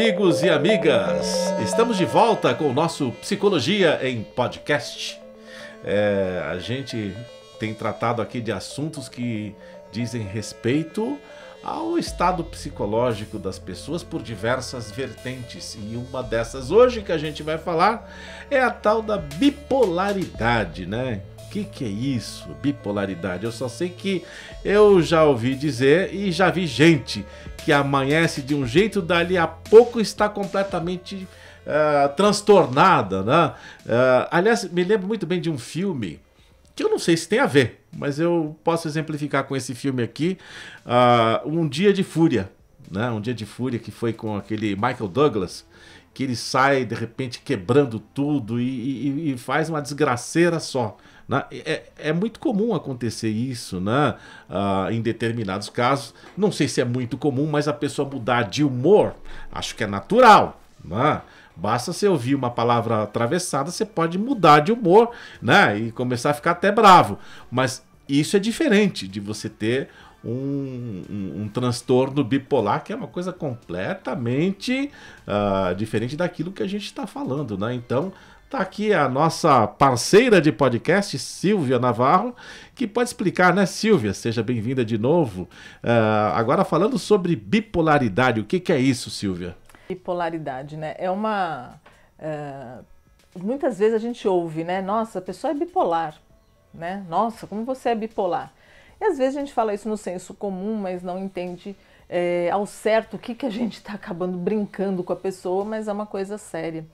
amigos e amigas! Estamos de volta com o nosso Psicologia em Podcast. É, a gente tem tratado aqui de assuntos que dizem respeito ao estado psicológico das pessoas por diversas vertentes. E uma dessas hoje que a gente vai falar é a tal da bipolaridade, né? que, que é isso? Bipolaridade. Eu só sei que eu já ouvi dizer e já vi gente que amanhece de um jeito, dali a pouco está completamente uh, transtornada, né? Uh, aliás, me lembro muito bem de um filme que eu não sei se tem a ver, mas eu posso exemplificar com esse filme aqui, uh, Um Dia de Fúria, né? Um Dia de Fúria que foi com aquele Michael Douglas, que ele sai de repente quebrando tudo e, e, e faz uma desgraceira só. Né? É, é, muito comum acontecer isso né? Ah, em determinados casos. Não sei se é muito comum, mas a pessoa mudar de humor, acho que é natural. Né? Basta você ouvir uma palavra atravessada, você pode mudar de humor né? e começar a ficar até bravo. Mas isso é diferente de você ter um, um, um, transtorno bipolar, que é uma coisa completamente uh, diferente daquilo que a gente está falando, né? Então, Está aqui a nossa parceira de podcast, Silvia Navarro, que pode explicar, né, Silvia? Seja bem-vinda de novo. Uh, agora falando sobre bipolaridade, o que, que, é isso, Silvia? Bipolaridade, né? É uma. Uh, muitas vezes a gente ouve, né? Nossa, a pessoa é bipolar, né? Nossa, como você é bipolar. E às vezes a gente fala isso no senso comum, mas não entende é, ao certo o que, que a gente está acabando brincando com a pessoa, mas é uma coisa séria.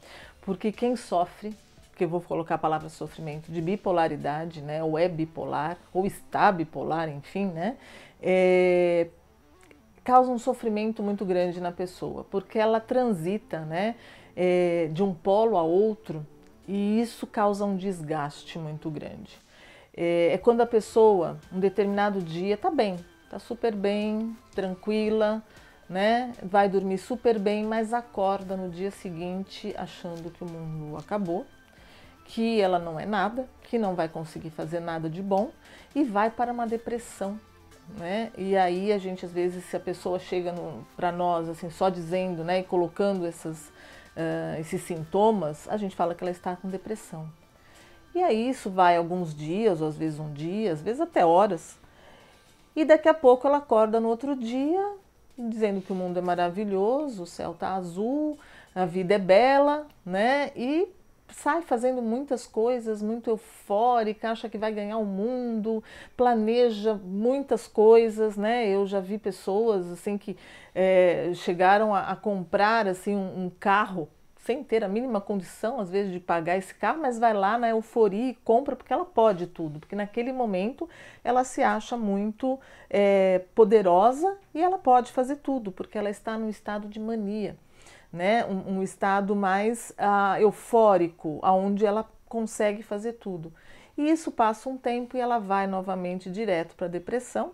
Porque quem sofre, que eu vou colocar a palavra sofrimento, de bipolaridade, né, ou é bipolar, ou está bipolar, enfim, né, é, causa um sofrimento muito grande na pessoa, porque ela transita, né, é, de um polo a outro, e isso causa um desgaste muito grande. É, é quando a pessoa, um determinado dia, tá bem, tá super bem, tranquila, né? Vai dormir super bem, mas acorda no dia seguinte achando que o mundo acabou, que ela não é nada, que não vai conseguir fazer nada de bom e vai para uma depressão, né? E aí a gente às vezes se a pessoa chega para nós assim só dizendo, né, e colocando essas, uh, esses sintomas, a gente fala que ela está com depressão. E aí isso vai alguns dias, ou às vezes um dia, às vezes até horas. E daqui a pouco ela acorda no outro dia dizendo que o mundo é maravilhoso, o céu está azul, a vida é bela, né? E sai fazendo muitas coisas, muito eufórica, acha que vai ganhar o mundo, planeja muitas coisas, né? Eu já vi pessoas assim que é, chegaram a, a, comprar assim um, um carro sem ter a mínima condição, às vezes, de pagar esse carro, mas vai lá na euforia e compra porque ela pode tudo, porque naquele momento ela se acha muito é, poderosa e ela pode fazer tudo, porque ela está num estado de mania, né? um, um estado mais ah, eufórico, aonde ela consegue fazer tudo. E isso passa um tempo e ela vai novamente direto para a depressão,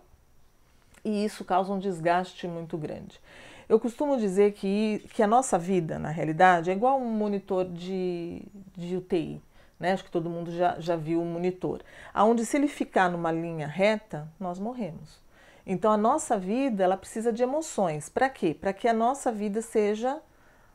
e isso causa um desgaste muito grande. Eu costumo dizer que, que a nossa vida, na realidade, é igual um monitor de, de UTI. Né? Acho que todo mundo já, já viu o monitor. Onde, se ele ficar numa linha reta, nós morremos. Então, a nossa vida ela precisa de emoções. Para quê? Para que a nossa vida seja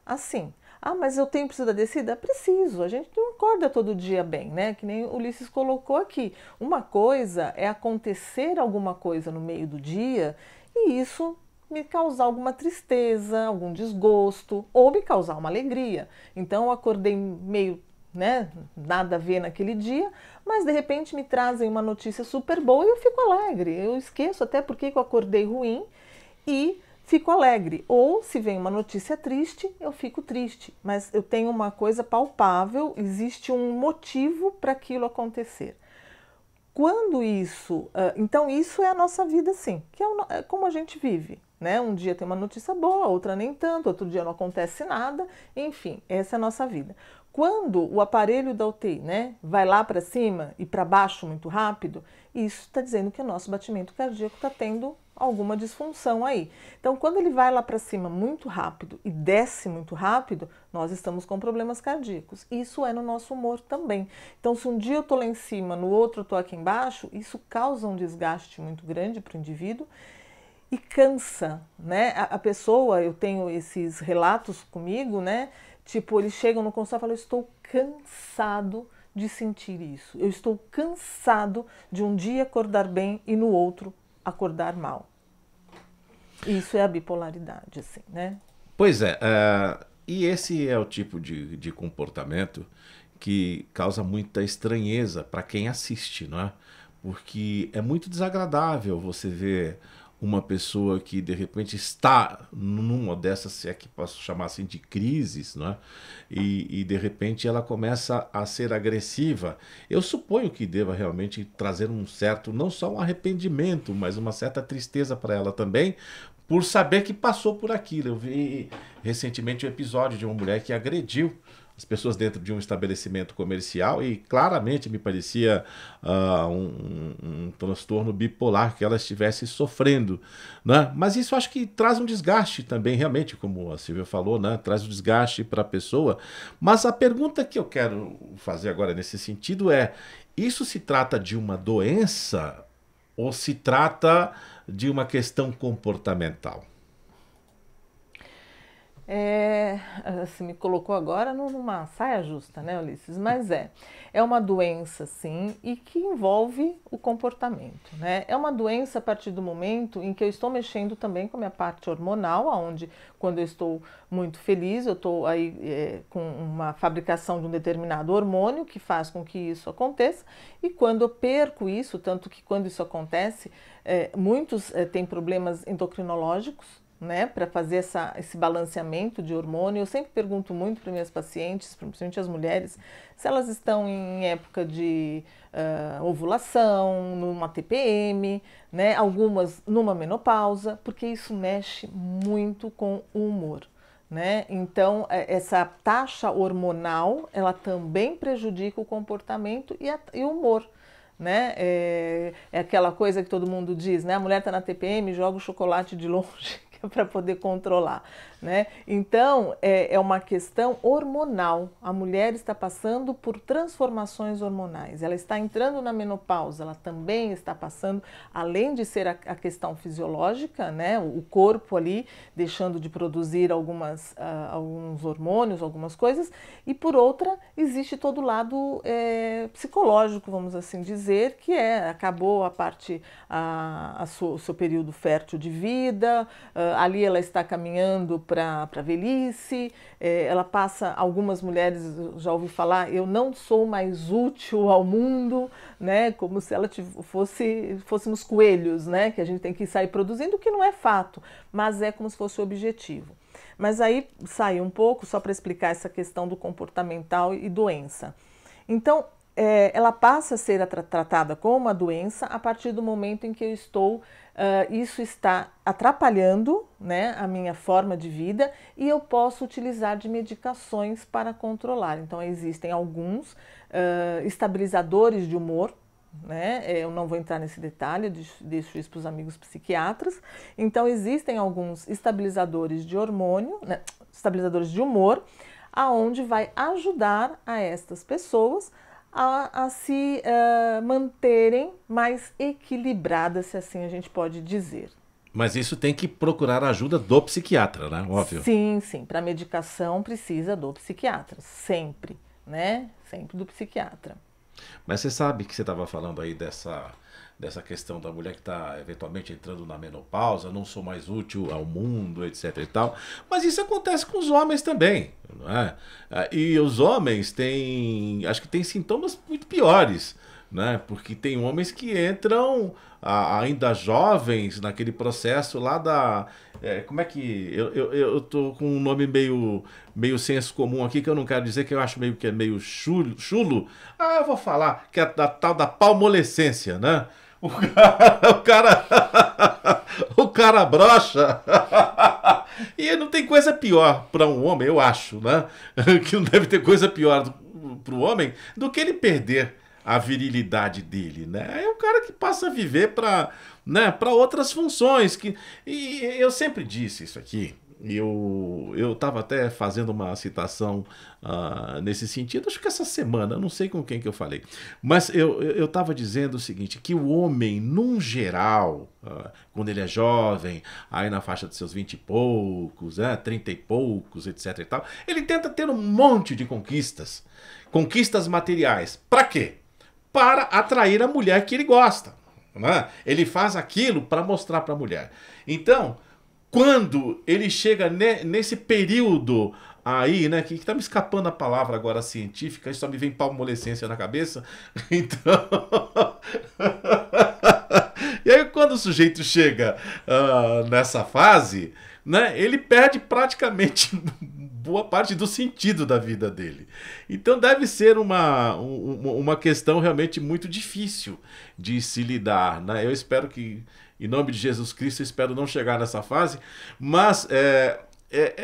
assim. Ah, mas eu tenho preciso da descida? Preciso. A gente não acorda todo dia bem, né? Que nem o Ulisses colocou aqui. Uma coisa é acontecer alguma coisa no meio do dia e isso me causar alguma tristeza, algum desgosto ou me causar uma alegria. Então eu acordei meio, né, nada a ver naquele dia, mas de repente me trazem uma notícia super boa e eu fico alegre. Eu esqueço até porque eu acordei ruim e fico alegre. Ou se vem uma notícia triste, eu fico triste. Mas eu tenho uma coisa palpável, existe um motivo para aquilo acontecer quando isso. Ah, então, isso é a nossa vida, sim, que é, é, como a gente vive. Né? Um dia tem uma notícia boa, outra nem tanto, outro dia não acontece nada, enfim, essa é a nossa vida. Quando o aparelho da UTI né, vai lá para cima e para baixo muito rápido, isso está dizendo que o nosso batimento cardíaco está tendo alguma disfunção aí. Então, quando ele vai lá para cima muito rápido e desce muito rápido, nós estamos com problemas cardíacos. Isso é no nosso humor também. Então, se um dia eu estou lá em cima, no outro eu estou aqui embaixo, isso causa um desgaste muito grande para o indivíduo e cansa, né? A, a, pessoa, eu tenho esses relatos comigo, né? Tipo, eles chegam no consultório e falam: eu estou cansado de sentir isso. Eu estou cansado de um dia acordar bem e no outro acordar mal. Isso é a bipolaridade, assim, né? Pois é. Uh, e esse é o tipo de, de comportamento que causa muita estranheza para quem assiste, não é? Porque é muito desagradável você ver uma pessoa que de repente está numa dessas, se é que posso chamar assim, de crises, né? e, e de repente ela começa a ser agressiva, eu suponho que deva realmente trazer um certo, não só um arrependimento, mas uma certa tristeza para ela também, por saber que passou por aquilo. Eu vi recentemente o um episódio de uma mulher que agrediu as pessoas dentro de um estabelecimento comercial e claramente me parecia uh, um, um, um, transtorno bipolar que ela estivesse sofrendo. Né? Mas isso acho que traz um desgaste também, realmente, como a Silvia falou, né? traz um desgaste para a pessoa. Mas a pergunta que eu quero fazer agora nesse sentido é: isso se trata de uma doença ou se trata de uma questão comportamental? É, se me colocou agora numa saia justa, né, Ulisses? Mas é, é uma doença, sim, e que envolve o comportamento, né? É uma doença a partir do momento em que eu estou mexendo também com a minha parte hormonal, aonde quando eu estou muito feliz, eu estou aí é, com uma fabricação de um determinado hormônio que faz com que isso aconteça, e quando eu perco isso, tanto que quando isso acontece, é, muitos é, têm problemas endocrinológicos, né, para fazer essa, esse balanceamento de hormônio. Eu sempre pergunto muito para minhas pacientes, principalmente as mulheres, se elas estão em época de uh, ovulação, numa TPM, né, algumas numa menopausa, porque isso mexe muito com o humor. Né? Então, é, essa taxa hormonal ela também prejudica o comportamento e, a, e o humor. Né? É, é, aquela coisa que todo mundo diz, né? A mulher está na TPM, joga o chocolate de longe para poder controlar, né? Então é, é uma questão hormonal. A mulher está passando por transformações hormonais. Ela está entrando na menopausa. Ela também está passando, além de ser a, a questão fisiológica, né? O corpo ali deixando de produzir algumas uh, alguns hormônios, algumas coisas. E por outra existe todo o lado é, psicológico, vamos assim dizer, que é acabou a parte a, a o seu período fértil de vida. Uh, ah, ali ela está caminhando para a velhice, é, ela passa, algumas mulheres já ouvi falar, eu não sou mais útil ao mundo, né? Como se ela fosse, fôssemos coelhos, né? Que a gente tem que sair produzindo, o que não é fato, mas é como se fosse o objetivo. Mas aí saiu um pouco, só para explicar essa questão do comportamental e doença. Então, é, ela passa a ser tra tratada como uma doença a partir do momento em que eu estou, uh, isso está atrapalhando né, a minha forma de vida e eu posso utilizar de medicações para controlar. Então, existem alguns uh, estabilizadores de humor, né? É, eu não vou entrar nesse detalhe, deixo isso para os amigos psiquiatras. Então, existem alguns estabilizadores de hormônio, né? estabilizadores de humor, aonde vai ajudar a estas pessoas a, a se uh, manterem mais equilibradas, se assim a gente pode dizer. Mas isso tem que procurar a ajuda do psiquiatra, né? Óbvio. Sim, sim. Para medicação precisa do psiquiatra, sempre, né? Sempre do psiquiatra. Mas você sabe que você estava falando aí dessa dessa questão da mulher que está eventualmente entrando na menopausa, não sou mais útil ao mundo, etc e tal. Mas isso acontece com os homens também, não é? Ah, e os homens têm, acho que têm sintomas muito piores, né? Porque tem homens que entram a, ainda jovens naquele processo lá da é, como é que eu, eu, eu tô com um nome meio meio senso comum aqui que eu não quero dizer que eu acho meio que é meio chulo, chulo. ah eu vou falar que é da tal da palmolescência né O cara. O cara, o cara brocha. E não tem coisa pior para um homem, eu acho, né? Que não deve ter coisa pior para o homem do que ele perder a virilidade dele, né? É um cara que passa a viver para né, outras funções. que E eu sempre disse isso aqui, eu, eu tava até fazendo uma citação uh, nesse sentido, acho que essa semana, não sei com quem que eu falei, mas eu, eu estava dizendo o seguinte: que o homem, num geral, uh, quando ele é jovem, aí na faixa dos seus vinte e poucos, né, 30 e poucos, etc e tal, ele tenta ter um monte de conquistas, conquistas materiais. Para quê? Para atrair a mulher que ele gosta. Né? Ele faz aquilo para mostrar para a mulher. Então quando ele chega ne, nesse período aí, né? Que, que tá me escapando a palavra agora científica, só me vem palmolescência na cabeça. Então. e aí, quando o sujeito chega uh, nessa fase, né? Ele perde praticamente boa parte do sentido da vida dele. Então deve ser uma, uma questão realmente muito difícil de se lidar. Né? Eu espero que, em nome de Jesus Cristo, espero não chegar nessa fase, mas é, é,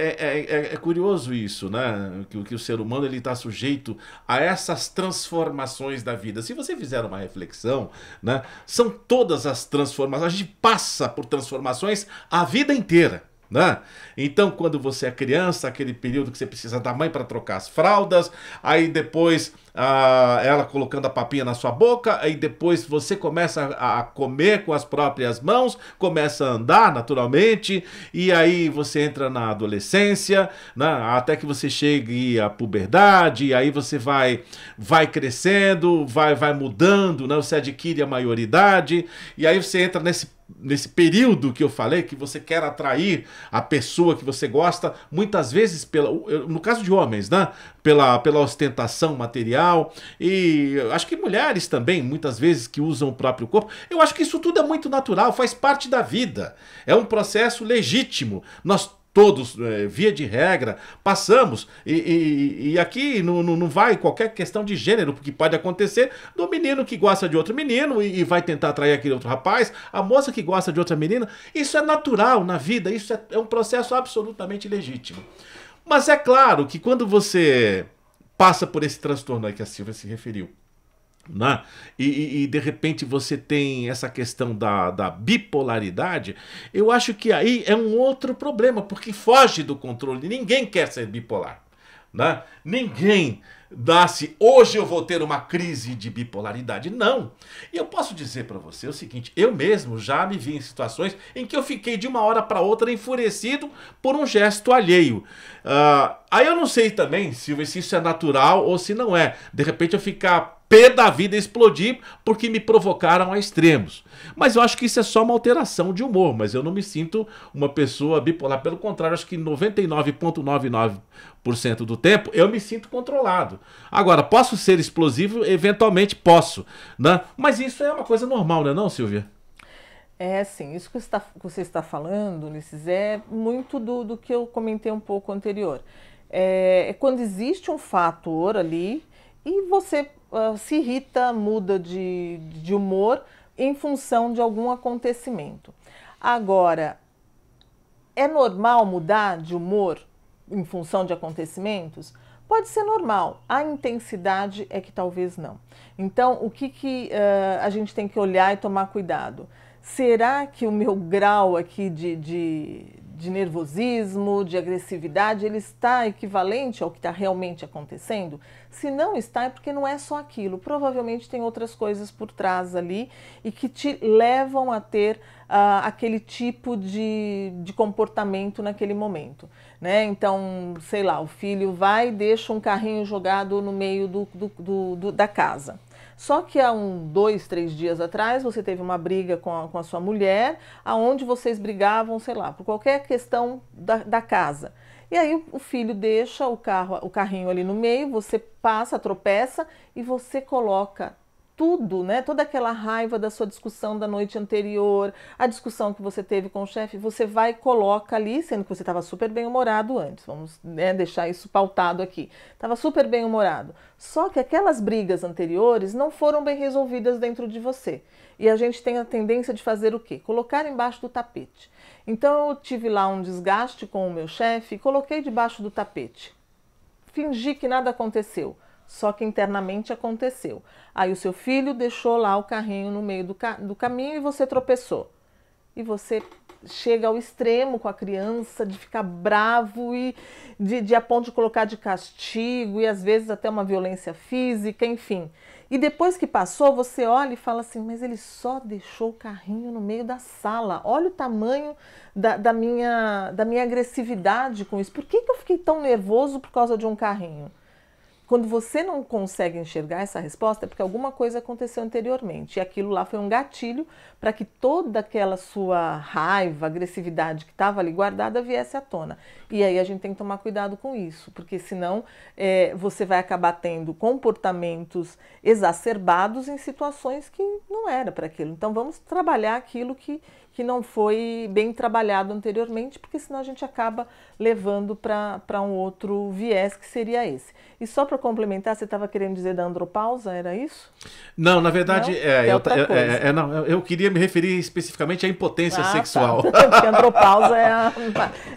é, é, curioso isso, né? Que, que o ser humano ele está sujeito a essas transformações da vida. Se você fizer uma reflexão, né? São todas as transformações. A gente passa por transformações a vida inteira. Né? Então, quando você é criança, aquele período que você precisa da mãe para trocar as fraldas, aí depois ah, ela colocando a papinha na sua boca, aí depois você começa a, comer com as próprias mãos, começa a andar naturalmente, e aí você entra na adolescência, né? até que você chegue à puberdade, aí você vai vai crescendo, vai, vai mudando, né? você adquire a maioridade, e aí você entra nesse nesse período que eu falei, que você quer atrair a pessoa que você gosta, muitas vezes, pela, no caso de homens, né? Pela, pela ostentação material e acho que mulheres também, muitas vezes, que usam o próprio corpo. Eu acho que isso tudo é muito natural, faz parte da vida. É um processo legítimo. Nós todos, é, via de regra, passamos. E, e, e aqui não, não vai qualquer questão de gênero, porque pode acontecer do menino que gosta de outro menino e, e vai tentar atrair aquele outro rapaz, a moça que gosta de outra menina. Isso é natural na vida, isso é, é um processo absolutamente legítimo. Mas é claro que quando você passa por esse transtorno a que a Silvia se referiu, né? E, e, de repente você tem essa questão da, da, bipolaridade, eu acho que aí é um outro problema, porque foge do controle. Ninguém quer ser bipolar. Né? Ninguém nasce, hoje eu vou ter uma crise de bipolaridade. Não. E eu posso dizer para você o seguinte: eu mesmo já me vi em situações em que eu fiquei de uma hora para outra enfurecido por um gesto alheio. Uh, aí eu não sei também, Silvia, se isso é natural ou se não é. De repente eu ficar pé da vida explodir porque me provocaram a extremos. Mas eu acho que isso é só uma alteração de humor, mas eu não me sinto uma pessoa bipolar. Pelo contrário, acho que 99,99% do tempo eu me sinto controlado. Agora, posso ser explosivo? Eventualmente posso. Né? Mas isso é uma coisa normal, não é não, Silvia? É, sim. Isso que você está, que você está falando, Ulisses, é muito do, do que eu comentei um pouco anterior. É, é quando existe um fator ali e você uh, se irrita, muda de, de humor em função de algum acontecimento. Agora, é normal mudar de humor em função de acontecimentos? Pode ser normal, a intensidade é que talvez não. Então, o que, que uh, a gente tem que olhar e tomar cuidado? Será que o meu grau aqui de, de, de nervosismo, de agressividade, ele está equivalente ao que está realmente acontecendo? Se não está, é porque não é só aquilo. Provavelmente tem outras coisas por trás ali e que te levam a ter uh, aquele tipo de, de comportamento naquele momento. Né? Então, sei lá, o filho vai e deixa um carrinho jogado no meio do, do, do, do da casa. Só que há um, dois, três dias atrás você teve uma briga com a, com a sua mulher, aonde vocês brigavam, sei lá, por qualquer questão da, da casa. E aí o filho deixa o carro, o carrinho ali no meio, você passa, tropeça e você coloca tudo, né? Toda aquela raiva da sua discussão da noite anterior, a discussão que você teve com o chefe, você vai e coloca ali, sendo que você estava super bem humorado antes. Vamos né, deixar isso pautado aqui. Estava super bem humorado. Só que aquelas brigas anteriores não foram bem resolvidas dentro de você. E a gente tem a tendência de fazer o quê? Colocar embaixo do tapete. Então eu tive lá um desgaste com o meu chefe, coloquei debaixo do tapete. Fingi que nada aconteceu só que internamente aconteceu. Aí o seu filho deixou lá o carrinho no meio do, ca do caminho e você tropeçou. E você chega ao extremo com a criança de ficar bravo e de, de a ponto de colocar de castigo e às vezes até uma violência física, enfim. E depois que passou, você olha e fala assim: mas ele só deixou o carrinho no meio da sala. Olha o tamanho da, da minha, da minha agressividade com isso. Por que, que eu fiquei tão nervoso por causa de um carrinho? Quando você não consegue enxergar essa resposta, é porque alguma coisa aconteceu anteriormente. E aquilo lá foi um gatilho para que toda aquela sua raiva, agressividade que estava ali guardada viesse à tona. E aí a gente tem que tomar cuidado com isso, porque senão é, você vai acabar tendo comportamentos exacerbados em situações que não era para aquilo. Então vamos trabalhar aquilo que que não foi bem trabalhado anteriormente, porque senão a gente acaba levando para um outro viés que seria esse. E só para complementar, você estava querendo dizer da andropausa, era isso? Não, na verdade, não? É, é, eu, é, é, é não, eu queria me referir especificamente à impotência ah, tá. sexual. Tá. porque andropausa é a,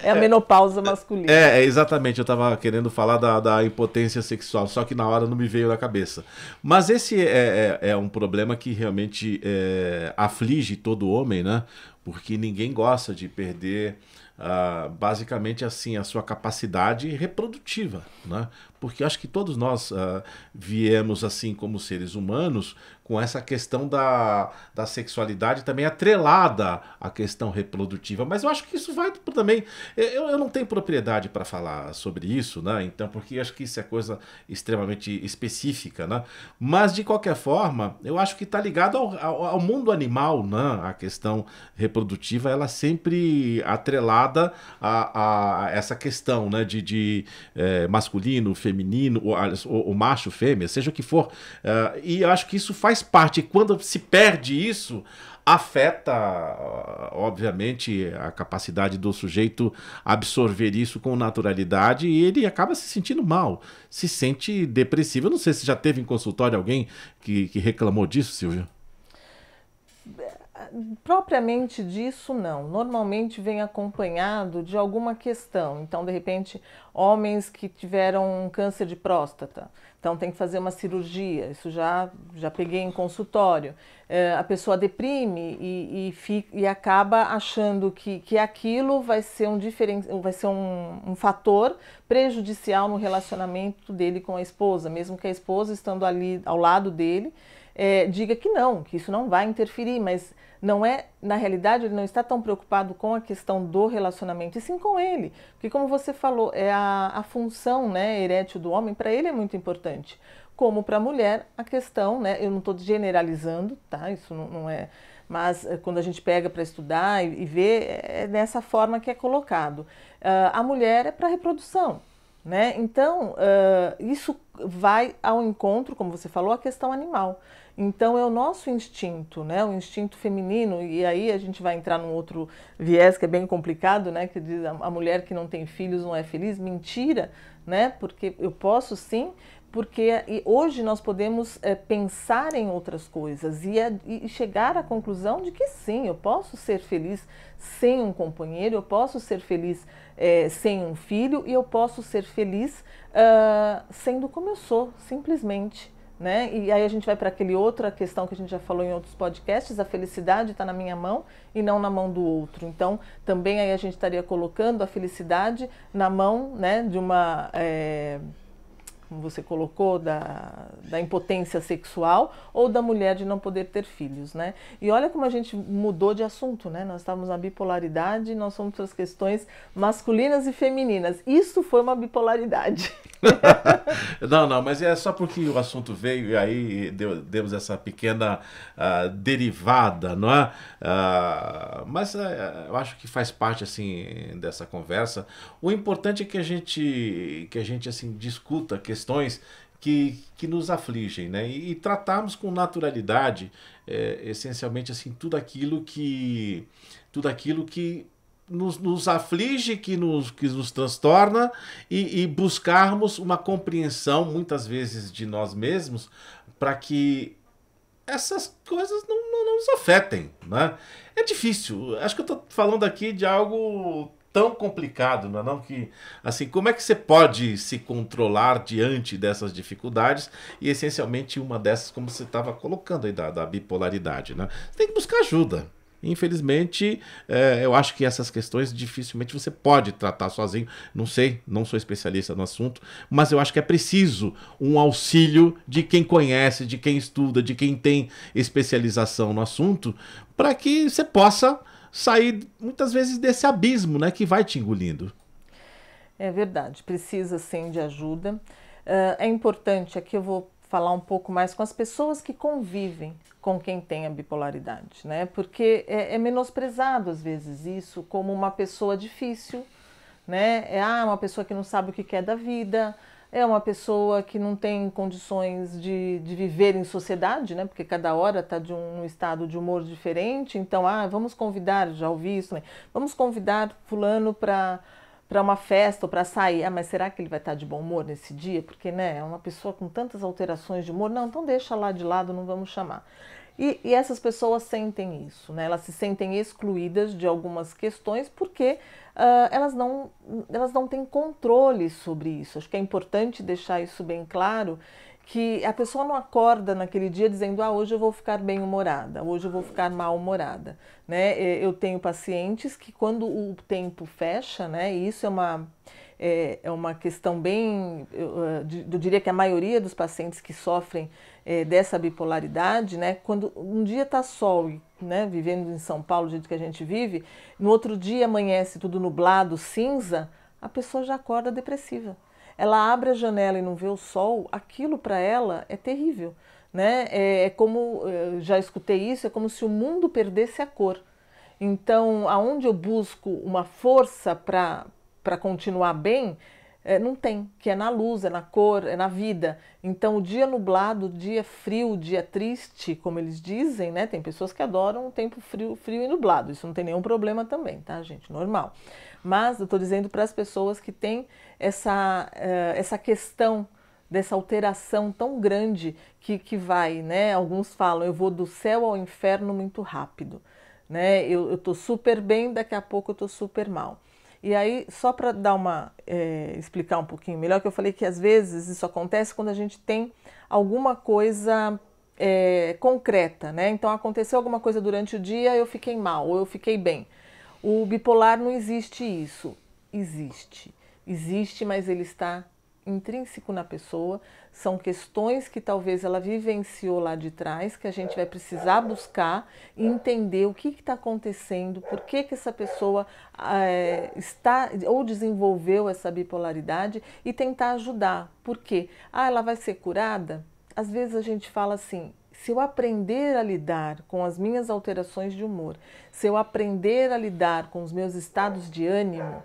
é a é, menopausa masculina. É, é exatamente, eu estava querendo falar da, da impotência sexual, só que na hora não me veio na cabeça. Mas esse é, é, um problema que realmente aflige todo homem, né? porque ninguém gosta de perder uh, basicamente assim a sua capacidade reprodutiva, né? Porque acho que todos nós uh, viemos, assim, como seres humanos, com essa questão da, da sexualidade também atrelada à questão reprodutiva. Mas eu acho que isso vai também. Eu, eu não tenho propriedade para falar sobre isso, né? Então, porque acho que isso é coisa extremamente específica, né? Mas, de qualquer forma, eu acho que está ligado ao, ao, ao, mundo animal, né? A questão reprodutiva, ela é sempre atrelada a, a essa questão, né? De, de é, masculino, feminino feminino, ou, ou, ou macho, fêmea, seja o que for. Uh, e eu acho que isso faz parte. E quando se perde isso, afeta, ah, obviamente, a capacidade do sujeito absorver isso com naturalidade e ele acaba se sentindo mal, se sente depressivo. Eu não sei se já teve em consultório alguém que, que reclamou disso, Silvio propriamente disso, não. Normalmente vem acompanhado de alguma questão. Então, de repente, homens que tiveram um câncer de próstata, então tem que fazer uma cirurgia. Isso já, já peguei em consultório. É, a pessoa deprime e, e, fica, e acaba achando que, que aquilo vai ser, um, diferen, vai ser um, um fator prejudicial no relacionamento dele com a esposa, mesmo que a esposa estando ali ao lado dele. É, diga que não, que isso não vai interferir, mas não é, na realidade, ele não está tão preocupado com a questão do relacionamento, e sim com ele. Porque, como você falou, é a, a função né, erétil do homem, para ele é muito importante. Como para a mulher, a questão, né, eu não estou generalizando, tá? Isso não, não, é. Mas eh, quando a gente pega para estudar e, e é, é nessa forma que é colocado. Uh, a mulher é para reprodução né? Então, uh, isso vai ao encontro, como você falou, a questão animal. Então, é o nosso instinto, né? o instinto feminino, e aí a gente vai entrar num outro viés que é bem complicado, né? que diz a mulher que não tem filhos não é feliz. Mentira, né? porque eu posso sim porque hoje nós podemos é, pensar em outras coisas eh, e, e, chegar à conclusão de que sim, eu posso ser feliz sem um companheiro, eu posso ser feliz é, sem um filho e eu posso ser feliz uh, sendo como eu sou, simplesmente. Né? E aí a gente vai para aquele outra questão que a gente já falou em outros podcasts, a felicidade está na minha mão e não na mão do outro. Então, também aí a gente estaria colocando a felicidade na mão, né, de uma é, como você colocou, da, da impotência sexual ou da mulher de não poder ter filhos, né? E olha como a gente mudou de assunto, né? Nós estávamos na bipolaridade, nós fomos para as questões masculinas e femininas. Isso foi uma bipolaridade. não, não, mas é só porque o assunto veio e aí deu, demos essa pequena uh, derivada, não é? Uh, mas uh, eu acho que faz parte, assim, dessa conversa. O importante é que a gente, que a gente assim, discuta a questão questões que, que nos afligem, né? E, e tratarmos com naturalidade, é, essencialmente, assim, tudo aquilo que, tudo aquilo que nos, nos aflige, que nos, que nos transtorna, e, e buscarmos uma compreensão, muitas vezes, de nós mesmos, para que essas coisas não, não, não, nos afetem, né? É difícil. Acho que eu estou falando aqui de algo tão complicado, não é não? Que, assim, como é que você pode se controlar diante dessas dificuldades e essencialmente uma dessas, como você estava colocando aí, da, da, bipolaridade, né? Você tem que buscar ajuda. Infelizmente, é, eu acho que essas questões dificilmente você pode tratar sozinho. Não sei, não sou especialista no assunto, mas eu acho que é preciso um auxílio de quem conhece, de quem estuda, de quem tem especialização no assunto, para que você possa sair muitas vezes desse abismo, né, que vai te engolindo. É verdade, precisa sim de ajuda. Uh, é importante, aqui eu vou falar um pouco mais com as pessoas que convivem com quem tem a bipolaridade, né? Porque é, é menosprezado às vezes isso como uma pessoa difícil, né? É ah, uma pessoa que não sabe o que quer da vida, é uma pessoa que não tem condições de, de viver em sociedade, né? Porque cada hora está de um estado de humor diferente. Então, ah, vamos convidar, já ouvi isso, né? Vamos convidar fulano para para uma festa ou para sair. Ah, mas será que ele vai estar tá de bom humor nesse dia? Porque, né, é uma pessoa com tantas alterações de humor. Não, então deixa lá de lado, não vamos chamar. E, e, essas pessoas sentem isso, né? elas se sentem excluídas de algumas questões porque uh, elas, não, elas não têm controle sobre isso. Acho que é importante deixar isso bem claro que a pessoa não acorda naquele dia dizendo ah hoje eu vou ficar bem humorada hoje eu vou ficar mal humorada né eu tenho pacientes que quando o tempo fecha né e isso é uma é, é uma questão bem eu, ah, eu diria que a maioria dos pacientes que sofrem é, dessa bipolaridade, né? Quando um dia tá sol, né? Vivendo em São Paulo, do jeito que a gente vive, no outro dia amanhece tudo nublado, cinza, a pessoa já acorda depressiva. Ela abre a janela e não vê o sol, aquilo para ela é terrível, né? É, é como é, já escutei isso, é como se o mundo perdesse a cor. Então, aonde eu busco uma força para para continuar bem, é, não tem, que é na luz, é na cor, é na vida. Então, o dia nublado, o dia frio, o dia triste, como eles dizem, né? Tem pessoas que adoram o tempo frio, frio e nublado. Isso não tem nenhum problema também, tá, gente? Normal. Mas eu estou dizendo para as pessoas que têm essa, uh, essa questão dessa alteração tão grande que, que vai, né? Alguns falam, eu vou do céu ao inferno muito rápido, né? Eu, eu tô super bem, daqui a pouco eu tô super mal. E aí, só para dar uma é, explicar um pouquinho melhor, que eu falei que às vezes isso acontece quando a gente tem alguma coisa é, concreta, né? Então aconteceu alguma coisa durante o dia, eu fiquei mal ou eu fiquei bem. O bipolar não existe isso. Existe. Existe, mas ele está intrínseco na pessoa, são questões que talvez ela vivenciou lá de trás, que a gente vai precisar buscar e entender o que está acontecendo, por que, que essa pessoa é, está ou desenvolveu essa bipolaridade e tentar ajudar. Por quê? Ah, ela vai ser curada? Às vezes a gente fala assim, se eu aprender a lidar com as minhas alterações de humor, se eu aprender a lidar com os meus estados de ânimo,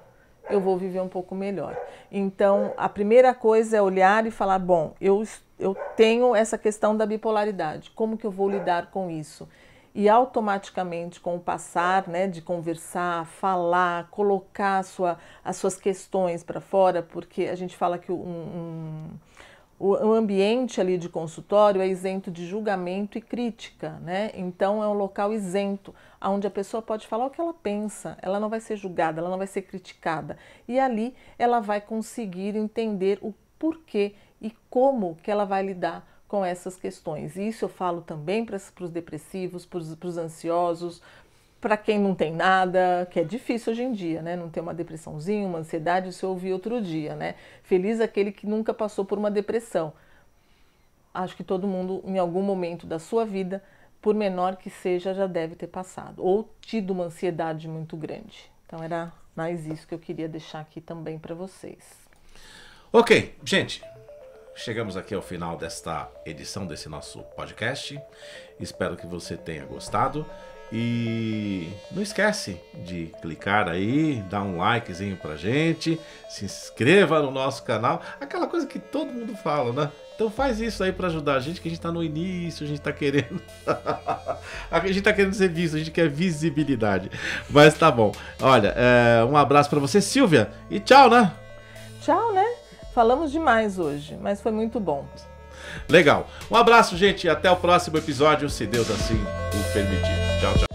eu vou viver um pouco melhor. Então, a primeira coisa é olhar e falar: bom, eu, eu tenho essa questão da bipolaridade, como que eu vou lidar com isso? E automaticamente, com o passar né, de conversar, falar, colocar sua, as suas questões para fora, porque a gente fala que um, um o, o ambiente ali de consultório é isento de julgamento e crítica, né? Então é um local isento, onde a pessoa pode falar o que ela pensa, ela não vai ser julgada, ela não vai ser criticada. E ali ela vai conseguir entender o porquê e como que ela vai lidar com essas questões. Isso eu falo também para, os depressivos, para os ansiosos, para quem não tem nada, que é difícil hoje em dia, né? Não ter uma depressãozinha, uma ansiedade, isso eu ouvi outro dia, né? Feliz é aquele que nunca passou por uma depressão. Acho que todo mundo, em algum momento da sua vida, por menor que seja, já deve ter passado ou tido uma ansiedade muito grande. Então era mais isso que eu queria deixar aqui também para vocês. Ok, gente, chegamos aqui ao final desta edição desse nosso podcast. Espero que você tenha gostado. E não esquece de clicar aí, dar um likezinho pra gente, se inscreva no nosso canal, aquela coisa que todo mundo fala, né? Então faz isso aí para ajudar a gente, que a gente tá no início, a gente tá querendo. a gente tá querendo ser visto, a gente quer visibilidade. Mas tá bom. Olha, é, um abraço para você, Silvia, e tchau, né? Tchau, né? Falamos demais hoje, mas foi muito bom. Legal. Um abraço, gente, e até o próximo episódio, se Deus assim o permitir. Tchau, tchau.